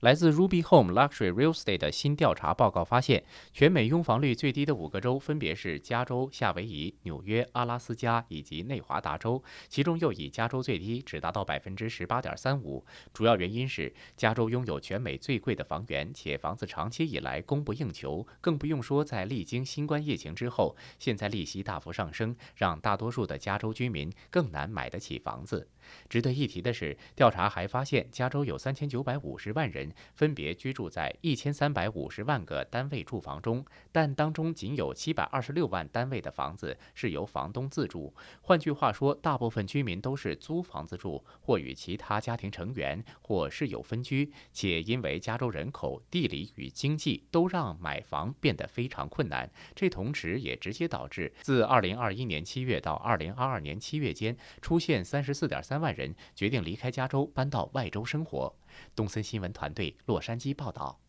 来自 Ruby Home Luxury Real Estate 的新调查报告发现，全美拥房率最低的五个州分别是加州、夏威夷、纽约、阿拉斯加以及内华达州，其中又以加州最低，只达到百分之十八点三五。主要原因是加州拥有全美最贵的房源，且房子长期以来供不应求，更不用说在历经新冠疫情之后，现在利息大幅上升，让大多数的加州居民更难买得起房子。值得一提的是，调查还发现，加州有三千九百五十万人。分别居住在一千三百五十万个单位住房中，但当中仅有七百二十六万单位的房子是由房东自住。换句话说，大部分居民都是租房子住，或与其他家庭成员或室友分居。且因为加州人口、地理与经济都让买房变得非常困难，这同时也直接导致自二零二一年七月到二零二二年七月间，出现三十四点三万人决定离开加州搬到外州生活。东森新闻团队。对洛杉矶报道。